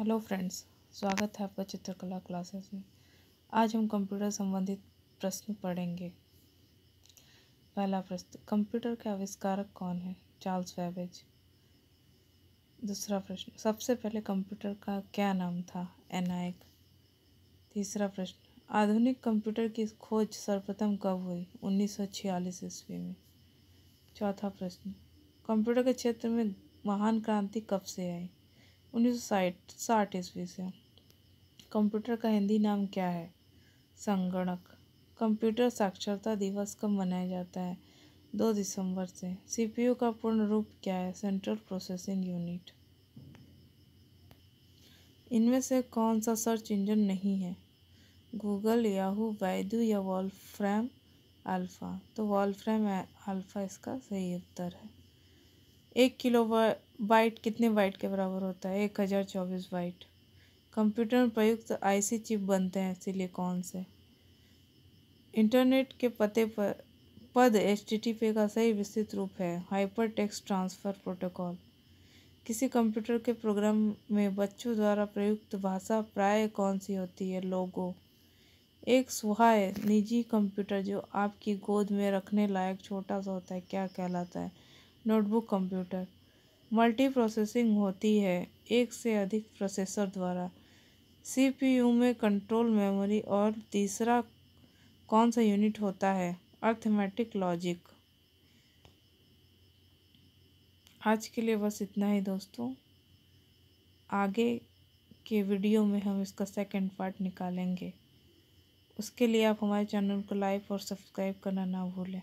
hello friends स्वागत है आपका चित्रकला क्लासेस में आज हम कंप्यूटर संबंधित प्रश्न पढ़ेंगे पहला प्रश्न कंप्यूटर के आविष्कारक कौन है चार्ल्स वेबेज दूसरा प्रश्न सबसे पहले कंप्यूटर का क्या नाम था एनायक तीसरा प्रश्न आधुनिक कंप्यूटर की खोज सर्वप्रथम कब हुई 1946 ईस्वी में चौथा प्रश्न कंप्यूटर के क्षेत्र में महान क्रांति कब से आई उन्नीस सौ साठ ईस्वी से कंप्यूटर का हिंदी नाम क्या है संगणक कंप्यूटर साक्षरता दिवस कब मनाया जाता है दो दिसंबर से सीपीयू का पूर्ण रूप क्या है सेंट्रल प्रोसेसिंग यूनिट इनमें से कौन सा सर्च इंजन नहीं है गूगल याहू वैदू या वॉलफ्रैम अल्फ़ा तो वॉलफ्रैम अल्फ़ा इसका सही उत्तर है एक किलो बाइट कितने बाइट के बराबर होता है एक हज़ार चौबीस बाइट कंप्यूटर में प्रयुक्त आईसी चिप बनते हैं सिलिकॉन से इंटरनेट के पते पर पद एच का सही विस्तृत रूप है हाइपर टेक्स्ट ट्रांसफ़र प्रोटोकॉल किसी कंप्यूटर के प्रोग्राम में बच्चों द्वारा प्रयुक्त भाषा प्राय कौन सी होती है लोगो एक सुहाय निजी कंप्यूटर जो आपकी गोद में रखने लायक छोटा सा होता है क्या कहलाता है नोटबुक कंप्यूटर मल्टी प्रोसेसिंग होती है एक से अधिक प्रोसेसर द्वारा सीपीयू में कंट्रोल मेमोरी और तीसरा कौन सा यूनिट होता है अर्थमेटिक लॉजिक आज के लिए बस इतना ही दोस्तों आगे के वीडियो में हम इसका सेकंड पार्ट निकालेंगे उसके लिए आप हमारे चैनल को लाइक और सब्सक्राइब करना ना भूलें